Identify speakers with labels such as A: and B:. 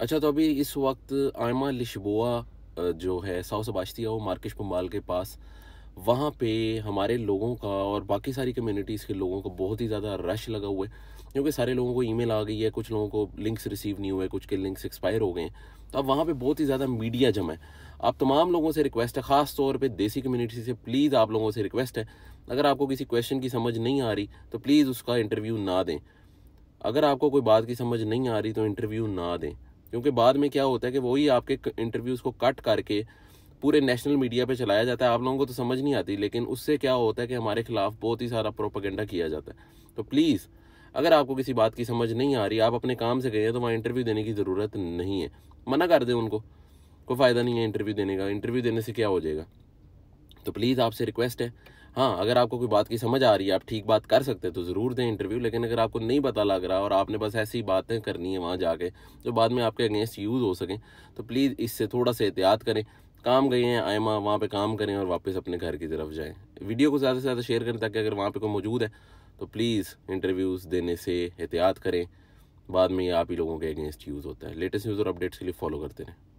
A: अच्छा तो अभी इस वक्त आयमा लिशबोआ जो है साउ सबाश्तिया वो मार्केश पम्बाल के पास वहाँ पे हमारे लोगों का और बाकी सारी कम्युनिटीज़ के लोगों का बहुत ही ज़्यादा रश लगा हुआ है क्योंकि सारे लोगों को ईमेल आ गई है कुछ लोगों को लिंक्स रिसीव नहीं हुए कुछ के लिंक्स एक्सपायर हो गए हैं तो अब वहाँ पर बहुत ही ज़्यादा मीडिया जमा है आप तमाम लोगों से रिक्वेस्ट है ख़ास तौर पर देसी कम्यूनिटी से प्लीज़ आप लोगों से रिक्वेस्ट है अगर आपको किसी क्वेश्चन की समझ नहीं आ रही तो प्लीज़ उसका इंटरव्यू ना दें अगर आपको कोई बात की समझ नहीं आ रही तो इंटरव्यू ना दें क्योंकि बाद में क्या होता है कि वही आपके इंटरव्यूज़ को कट करके पूरे नेशनल मीडिया पे चलाया जाता है आप लोगों को तो समझ नहीं आती लेकिन उससे क्या होता है कि हमारे खिलाफ बहुत ही सारा प्रोपागेंडा किया जाता है तो प्लीज़ अगर आपको किसी बात की समझ नहीं आ रही आप अपने काम से गए हैं तो वहाँ इंटरव्यू देने की ज़रूरत नहीं है मना कर दें उनको कोई फ़ायदा नहीं है इंटरव्यू देने का इंटरव्यू देने से क्या हो जाएगा तो प्लीज़ आपसे रिक्वेस्ट है हाँ अगर आपको कोई बात की समझ आ रही है आप ठीक बात कर सकते हैं तो ज़रूर दें इंटरव्यू लेकिन अगर आपको नहीं पता लग रहा और आपने बस ऐसी बातें करनी है वहाँ जाके जो बाद में आपके अगेंस्ट यूज़ हो सकें तो प्लीज़ इससे थोड़ा सा एहतियात करें काम गए हैं आयमा वहाँ पर काम करें और वापस अपने घर की तरफ जाएँ वीडियो को ज़्यादा से ज़्यादा शेयर करें ताकि अगर वहाँ पर कोई मौजूद है तो प्लीज़ इंटरव्यूज़ देने से एहतियात करें बाद में ये आप ही लोगों के अगेंस्ट यूज़ होता है लेटेस्ट न्यूज़ और अपडेट्स के लिए फॉलो करते रहें